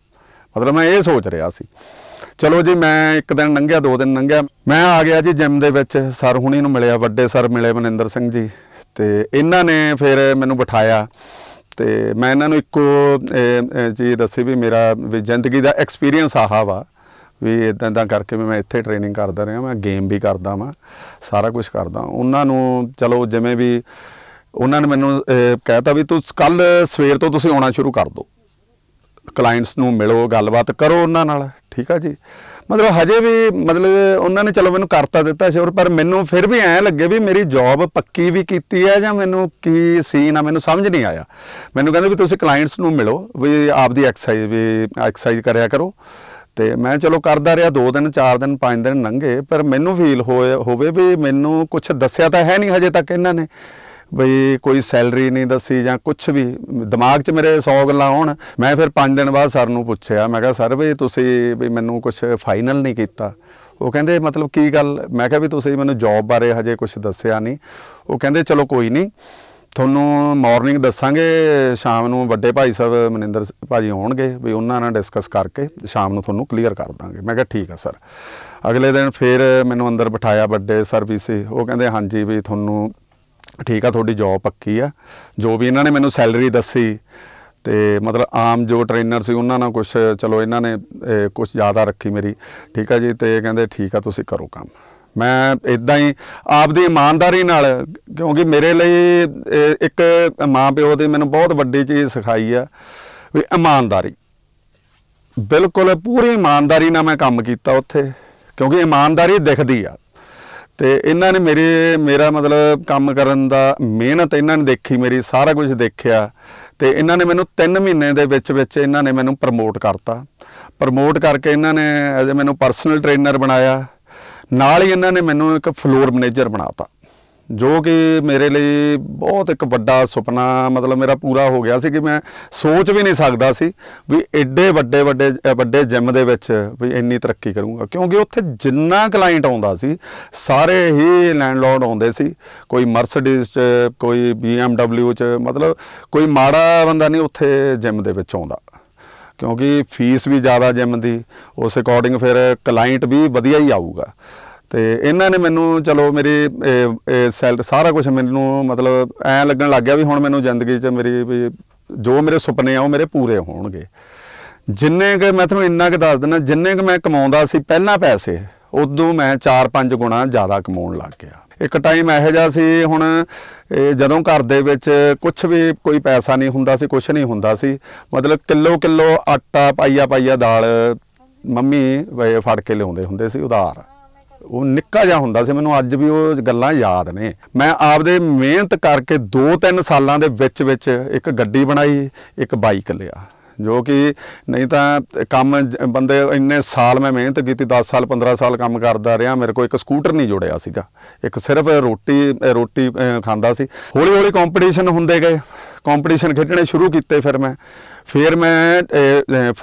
ਮਤਲਬ ਮੈਂ ਇਹ ਸੋਚ ਰਿਹਾ ਸੀ ਚਲੋ ਜੀ ਮੈਂ ਇੱਕ ਦਿਨ ਲੰਘਿਆ ਦੋ ਦਿਨ ਲੰਘਿਆ ਮੈਂ ਆ ਗਿਆ ਜੀ ਜਿਮ ਦੇ ਵਿੱਚ ਸਰ ਹੁਣੀ ਨੂੰ ਮਿਲਿਆ ਵੱਡੇ ਸਰ ਮਿਲੇ ਮਨਿੰਦਰ ਸਿੰਘ ਜੀ ਤੇ ਇਹਨਾਂ ਨੇ ਫਿਰ ਮੈਨੂੰ ਬਿਠਾਇਆ ਤੇ ਮੈਂ ਇਹਨਾਂ ਨੂੰ ਇੱਕੋ ਜੀ ਦੱਸੀ ਵੀ ਮੇਰਾ ਵੀ ਜ਼ਿੰਦਗੀ ਦਾ ਐਕਸਪੀਰੀਅੰਸ ਆਹਾ ਵਾ ਵੀ ਇਦਾਂ ਦਾ ਕਰਕੇ ਮੈਂ ਇੱਥੇ ਟ੍ਰੇਨਿੰਗ ਕਰਦਾ ਰਿਹਾ ਮੈਂ ਗੇਮ ਵੀ ਕਰਦਾ ਵਾਂ ਸਾਰਾ ਕੁਝ ਕਰਦਾ ਉਹਨਾਂ ਨੂੰ ਚਲੋ ਜਿਵੇਂ ਵੀ ਉਹਨਾਂ ਨੇ ਮੈਨੂੰ ਕਹਿਤਾ ਵੀ ਤੂੰ ਕੱਲ ਸਵੇਰ ਤੋਂ ਤੁਸੀਂ ਆਉਣਾ ਸ਼ੁਰੂ ਕਰ ਦੋ ਕਲਾਇੰਟਸ ਨੂੰ ਮਿਲੋ ਗੱਲਬਾਤ ਕਰੋ ਉਹਨਾਂ ਨਾਲ ਠੀਕ ਆ ਜੀ ਮਤਲਬ ਹਜੇ ਵੀ ਮਤਲਬ ਉਹਨਾਂ ਨੇ ਚਲੋ ਮੈਨੂੰ ਕਰਤਾ ਦਿੱਤਾ ਸ਼ੋਰ ਪਰ ਮੈਨੂੰ ਫਿਰ ਵੀ ਐ ਲੱਗੇ ਵੀ ਮੇਰੀ ਜੌਬ ਪੱਕੀ ਵੀ ਕੀਤੀ ਹੈ ਜਾਂ ਮੈਨੂੰ ਕੀ ਸੀਨ ਆ ਮੈਨੂੰ ਸਮਝ ਨਹੀਂ ਆਇਆ ਮੈਨੂੰ ਕਹਿੰਦੇ ਵੀ ਤੁਸੀਂ ਕਲਾਇੰਟਸ ਨੂੰ ਮਿਲੋ ਵੀ ਆਪਦੀ ਐਕਸਰਸਾਈਜ਼ ਵੀ ਐਕਸਰਸਾਈਜ਼ ਕਰਿਆ ਕਰੋ ਤੇ ਮੈਂ ਚਲੋ ਕਰਦਾ ਰਿਹਾ 2 ਦਿਨ 4 ਦਿਨ 5 ਦਿਨ ਲੰਘੇ ਪਰ ਮੈਨੂੰ ਫੀਲ ਹੋਵੇ ਵੀ ਮੈਨੂੰ ਕੁਝ ਦੱਸਿਆ ਤਾਂ ਹੈ ਨਹੀਂ ਹਜੇ ਤੱਕ ਇਹਨਾਂ ਨੇ ਬਈ ਕੋਈ ਸੈਲਰੀ ਨਹੀਂ ਦੱਸੀ ਜਾਂ ਕੁਝ ਵੀ ਦਿਮਾਗ 'ਚ ਮੇਰੇ 100 ਗੱਲਾਂ ਹੋਣ ਮੈਂ ਫਿਰ 5 ਦਿਨ ਬਾਅਦ ਸਰ ਨੂੰ ਪੁੱਛਿਆ ਮੈਂ ਕਿਹਾ ਸਰ ਵੀ ਤੁਸੀਂ ਵੀ ਮੈਨੂੰ ਕੁਝ ਫਾਈਨਲ ਨਹੀਂ ਕੀਤਾ ਉਹ ਕਹਿੰਦੇ ਮਤਲਬ ਕੀ ਗੱਲ ਮੈਂ ਕਿਹਾ ਵੀ ਤੁਸੀਂ ਮੈਨੂੰ ਜੌਬ ਬਾਰੇ ਹਜੇ ਕੁਝ ਦੱਸਿਆ ਨਹੀਂ ਉਹ ਕਹਿੰਦੇ ਚਲੋ ਕੋਈ ਨਹੀਂ ਤੁਹਾਨੂੰ ਮਾਰਨਿੰਗ ਦੱਸਾਂਗੇ ਸ਼ਾਮ ਨੂੰ ਵੱਡੇ ਭਾਈ ਸਾਹਿਬ ਮਨਿੰਦਰ ਭਾਜੀ ਆਉਣਗੇ ਵੀ ਉਹਨਾਂ ਨਾਲ ਡਿਸਕਸ ਕਰਕੇ ਸ਼ਾਮ ਨੂੰ ਤੁਹਾਨੂੰ ਕਲੀਅਰ ਕਰ ਦਾਂਗੇ ਮੈਂ ਕਿਹਾ ਠੀਕ ਆ ਸਰ ਅਗਲੇ ਦਿਨ ਫਿਰ ਮੈਨੂੰ ਅੰਦਰ ਬਿਠਾਇਆ ਵੱਡੇ ਸਰ ਉਹ ਕਹਿੰਦੇ ਹਾਂਜੀ ਵੀ ਤੁਹਾਨੂੰ ਠੀਕ ਆ ਤੁਹਾਡੀ ਜੌਬ ਪੱਕੀ ਆ ਜੋ ਵੀ ਇਹਨਾਂ ਨੇ ਮੈਨੂੰ ਸੈਲਰੀ ਦੱਸੀ ਤੇ ਮਤਲਬ ਆਮ ਜੋ ਟ੍ਰੇਨਰ ਸੀ ਉਹਨਾਂ ਨਾਲ ਕੁਝ ਚਲੋ ਇਹਨਾਂ ਨੇ ਕੁਝ ਜ਼ਿਆਦਾ ਰੱਖੀ ਮੇਰੀ ਠੀਕ ਆ ਜੀ ਤੇ ਕਹਿੰਦੇ ਠੀਕ ਆ ਤੁਸੀਂ ਕਰੋ ਕੰਮ ਮੈਂ ਇਦਾਂ ਹੀ ਆਪਦੀ ਇਮਾਨਦਾਰੀ ਨਾਲ ਕਿਉਂਕਿ ਮੇਰੇ ਲਈ ਇੱਕ ਮਾਂ ਪਿਓ ਦੇ ਮੈਨੂੰ ਬਹੁਤ ਵੱਡੀ ਚੀਜ਼ ਸਿਖਾਈ ਆ ਵੀ ਇਮਾਨਦਾਰੀ ਬਿਲਕੁਲ ਪੂਰੀ ਇਮਾਨਦਾਰੀ ਨਾਲ ਮੈਂ ਕੰਮ ਕੀਤਾ ਉੱਥੇ ਕਿਉਂਕਿ ਇਮਾਨਦਾਰੀ ਦਿਖਦੀ ਆ ਤੇ ਇਹਨਾਂ ਨੇ ਮੇਰੇ ਮੇਰਾ ਮਤਲਬ ਕੰਮ ਕਰਨ ਦਾ ਮਿਹਨਤ ਇਹਨਾਂ ਨੇ ਦੇਖੀ ਮੇਰੀ ਸਾਰਾ ਕੁਝ ਦੇਖਿਆ ਤੇ ਇਹਨਾਂ ਨੇ ਮੈਨੂੰ 3 ਮਹੀਨੇ ਦੇ ਵਿੱਚ ਵਿੱਚ ਇਹਨਾਂ ਨੇ ਮੈਨੂੰ ਪ੍ਰਮੋਟ ਕਰਤਾ ਪ੍ਰਮੋਟ ਕਰਕੇ ਇਹਨਾਂ ਨੇ ਐਜ਼ ਮੈਨੂੰ ਪਰਸਨਲ ਟ੍ਰੇਨਰ ਬਣਾਇਆ ਨਾਲ ਹੀ ਇਹਨਾਂ ਨੇ ਮੈਨੂੰ ਇੱਕ ਫਲੋਰ ਮੈਨੇਜਰ ਬਣਾਤਾ ਜੋ ਕਿ ਮੇਰੇ ਲਈ ਬਹੁਤ ਇੱਕ ਵੱਡਾ ਸੁਪਨਾ ਮਤਲਬ ਮੇਰਾ ਪੂਰਾ ਹੋ ਗਿਆ ਸੀ ਕਿ ਮੈਂ ਸੋਚ ਵੀ ਨਹੀਂ ਸਕਦਾ ਸੀ ਵੀ ਐਡੇ ਵੱਡੇ ਵੱਡੇ ਵੱਡੇ ਜਿਮ ਦੇ ਵਿੱਚ ਵੀ ਇੰਨੀ ਤਰੱਕੀ ਕਰੂੰਗਾ ਕਿਉਂਕਿ ਉੱਥੇ ਜਿੰਨਾ ਕਲਾਇੰਟ ਆਉਂਦਾ ਸੀ ਸਾਰੇ ਹੀ ਲੈਂਡਲੋਰਡ ਆਉਂਦੇ ਸੀ ਕੋਈ ਮਰਸੀਡੀਜ਼ 'ਚ ਕੋਈ BMW 'ਚ ਮਤਲਬ ਕੋਈ ਮਾੜਾ ਬੰਦਾ ਨਹੀਂ ਉੱਥੇ ਜਿਮ ਦੇ ਵਿੱਚ ਆਉਂਦਾ ਕਿਉਂਕਿ ਫੀਸ ਵੀ ਜ਼ਿਆਦਾ ਜਿਮ ਦੀ ਉਸ ਅਕੋਰਡਿੰਗ ਫਿਰ ਕਲਾਇੰਟ ਵੀ ਵਧੀਆ ਹੀ ਆਊਗਾ ਤੇ ਇਹਨਾਂ ਨੇ ਮੈਨੂੰ ਚਲੋ ਮੇਰੀ ਸਾਰਾ ਕੁਝ ਮੈਨੂੰ ਮਤਲਬ ਐ ਲੱਗਣ ਲੱਗ ਗਿਆ ਵੀ ਹੁਣ ਮੈਨੂੰ ਜ਼ਿੰਦਗੀ 'ਚ ਮੇਰੀ ਜੋ ਮੇਰੇ ਸੁਪਨੇ ਆ ਉਹ ਮੇਰੇ ਪੂਰੇ ਹੋਣਗੇ ਜਿੰਨੇ ਕਿ ਮੈਂ ਤੁਹਾਨੂੰ ਇੰਨਾ ਕਿ ਦੱਸ ਦਿੰਦਾ ਜਿੰਨੇ ਕਿ ਮੈਂ ਕਮਾਉਂਦਾ ਸੀ ਪਹਿਲਾਂ ਪੈਸੇ ਉਦੋਂ ਮੈਂ 4-5 ਗੁਣਾ ਜ਼ਿਆਦਾ ਕਮਾਉਣ ਲੱਗ ਗਿਆ ਇੱਕ ਟਾਈਮ ਇਹੋ ਜਿਹਾ ਸੀ ਹੁਣ ਜਦੋਂ ਘਰ ਦੇ ਵਿੱਚ ਕੁਝ ਵੀ ਕੋਈ ਪੈਸਾ ਨਹੀਂ ਹੁੰਦਾ ਸੀ ਕੁਝ ਨਹੀਂ ਹੁੰਦਾ ਸੀ ਮਤਲਬ ਕਿਲੋ ਕਿਲੋ ਆਟਾ ਪਾਈਆ ਪਾਈਆ ਦਾਲ ਮੰਮੀ ਫੜ ਕੇ ਲਿਆਉਂਦੇ ਹੁੰਦੇ ਸੀ ਉਧਾਰ ਉਹ ਨਿੱਕਾ ਜਿਹਾ ਹੁੰਦਾ ਸੀ ਮੈਨੂੰ ਅੱਜ ਵੀ ਉਹ ਗੱਲਾਂ ਯਾਦ ਨੇ ਮੈਂ ਆਪਦੇ ਮਿਹਨਤ ਕਰਕੇ 2-3 ਸਾਲਾਂ ਦੇ ਵਿੱਚ ਵਿੱਚ ਇੱਕ ਗੱਡੀ ਬਣਾਈ ਇੱਕ ਬਾਈਕ ਲਿਆ ਜੋ ਕਿ ਨਹੀਂ ਤਾਂ ਕੰਮ ਬੰਦੇ ਇੰਨੇ ਸਾਲ ਮੈਂ ਮਿਹਨਤ ਕੀਤੀ 10 ਸਾਲ 15 ਸਾਲ ਕੰਮ ਕਰਦਾ ਰਿਹਾ ਮੇਰੇ ਕੋਲ ਇੱਕ ਸਕੂਟਰ ਨਹੀਂ ਜੁੜਿਆ ਸੀਗਾ ਇੱਕ ਸਿਰਫ ਰੋਟੀ ਰੋਟੀ ਖਾਂਦਾ ਸੀ ਹੌਲੀ ਹੌਲੀ ਕੰਪੀਟੀਸ਼ਨ ਹੁੰਦੇ ਗਏ ਕੰਪੀਟੀਸ਼ਨ ਖੇਡਣੇ ਸ਼ੁਰੂ ਕੀਤੇ ਫਿਰ ਮੈਂ ਫਿਰ ਮੈਂ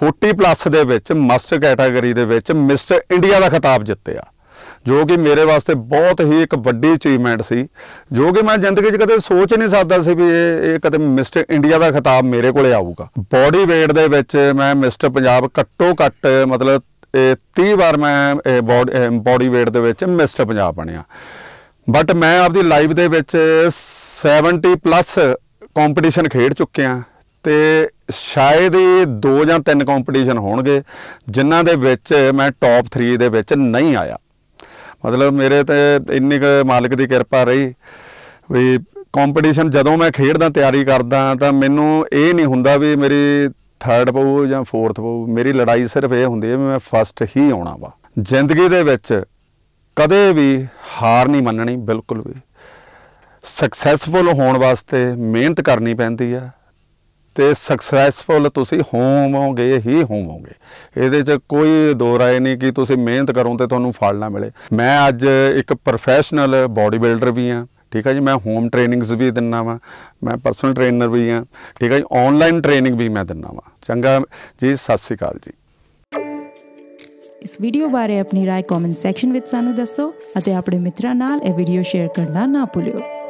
40 ਪਲੱਸ ਦੇ ਵਿੱਚ ਮਾਸਟਰ ਕੈਟਾਗਰੀ ਦੇ ਵਿੱਚ ਮਿਸਟਰ ਇੰਡੀਆ ਦਾ ਖਿਤਾਬ ਜਿੱਤਿਆ ਜੋ ਕਿ ਮੇਰੇ ਵਾਸਤੇ ਬਹੁਤ ਹੀ ਇੱਕ ਵੱਡੀ ਅਚੀਵਮੈਂਟ ਸੀ ਜੋ ਕਿ ਮੈਂ ਜ਼ਿੰਦਗੀ 'ਚ ਕਦੇ ਸੋਚ ਨਹੀਂ ਸਕਦਾ ਸੀ ਵੀ ਇਹ ਇਹ ਕਦੇ ਮਿਸਟਰ ਇੰਡੀਆ ਦਾ ਖਿਤਾਬ ਮੇਰੇ ਕੋਲੇ ਆਊਗਾ ਬਾਡੀ weight ਦੇ ਵਿੱਚ ਮੈਂ ਮਿਸਟਰ ਪੰਜਾਬ ਘੱਟੋ ਘੱਟ ਮਤਲਬ 30 ਵਾਰ ਮੈਂ ਬਾਡੀ weight ਦੇ ਵਿੱਚ ਮਿਸਟਰ ਪੰਜਾਬ ਬਣਿਆ ਬਟ ਮੈਂ ਆਪਦੀ ਲਾਈਫ ਦੇ ਵਿੱਚ 70 ਪਲੱਸ ਕੰਪੀਟੀਸ਼ਨ ਖੇਡ ਚੁੱਕਿਆ ਤੇ ਸ਼ਾਇਦ ਇਹ ਦੋ ਜਾਂ ਤਿੰਨ ਕੰਪੀਟੀਸ਼ਨ ਹੋਣਗੇ ਜਿਨ੍ਹਾਂ ਦੇ ਵਿੱਚ ਮੈਂ ਟੌਪ 3 ਦੇ ਵਿੱਚ ਨਹੀਂ ਆਇਆ ਮਤਲਬ ਮੇਰੇ ਤੇ ਇੰਨੀ ਕ ਮਾਲਕ ਦੀ ਕਿਰਪਾ ਰਹੀ ਵੀ ਕੰਪੀਟੀਸ਼ਨ ਜਦੋਂ ਮੈਂ ਖੇਡਦਾ ਤਿਆਰੀ ਕਰਦਾ ਤਾਂ ਮੈਨੂੰ ਇਹ ਨਹੀਂ ਹੁੰਦਾ ਵੀ ਮੇਰੀ 3rd ਪਊ ਜਾਂ 4th ਪਊ ਮੇਰੀ ਲੜਾਈ ਸਿਰਫ ਇਹ ਹੁੰਦੀ ਹੈ ਵੀ ਮੈਂ ਫਸਟ ਹੀ ਆਉਣਾ ਵਾ ਜ਼ਿੰਦਗੀ ਦੇ ਵਿੱਚ ਕਦੇ ਵੀ ਹਾਰ ਨਹੀਂ ਮੰਨਣੀ ਬਿਲਕੁਲ ਵੀ ਸਕਸੈਸਫੁਲ ਹੋਣ ਵਾਸਤੇ ਮਿਹਨਤ ਕਰਨੀ ਪੈਂਦੀ ਆ ਤੇ ਸਕਸੈਸਫੁਲ ਤੁਸੀਂ ਹੋਵੋਗੇ ਹੀ ਹੋਵੋਗੇ ਇਹਦੇ 'ਚ ਕੋਈ ਦੋ ਰਾਏ ਨਹੀਂ ਕਿ ਤੁਸੀਂ ਮਿਹਨਤ ਕਰੋ ਤੇ ਤੁਹਾਨੂੰ ਫਲ ਨਾ ਮਿਲੇ ਮੈਂ ਅੱਜ ਇੱਕ ਪ੍ਰੋਫੈਸ਼ਨਲ ਬਾਡੀ ਬਿਲਡਰ ਵੀ ਹਾਂ ਠੀਕ ਹੈ ਜੀ ਮੈਂ ਹੋਮ ਟ੍ਰੇਨਿੰਗਸ ਵੀ ਦਿੰਨਾ ਵਾਂ ਮੈਂ ਪਰਸਨਲ ਟ੍ਰੇਨਰ ਵੀ ਹਾਂ ਠੀਕ ਹੈ ਜੀ ਆਨਲਾਈਨ ਟ੍ਰੇਨਿੰਗ ਵੀ ਮੈਂ ਦਿੰਨਾ ਵਾਂ ਚੰਗਾ ਜੀ ਸਤਿ ਸ੍ਰੀ ਅਕਾਲ ਜੀ ਇਸ ਵੀਡੀਓ ਬਾਰੇ ਆਪਣੀ رائے ਕਮੈਂਟ ਸੈਕਸ਼ਨ ਵਿੱਚ ਸਾਨੂੰ ਦੱਸੋ ਅਤੇ ਆਪਣੇ ਮਿੱਤਰਾਂ ਨਾਲ ਇਹ ਵੀਡੀਓ ਸ਼ੇਅਰ ਕਰਨਾ ਨਾ ਭੁੱਲਿਓ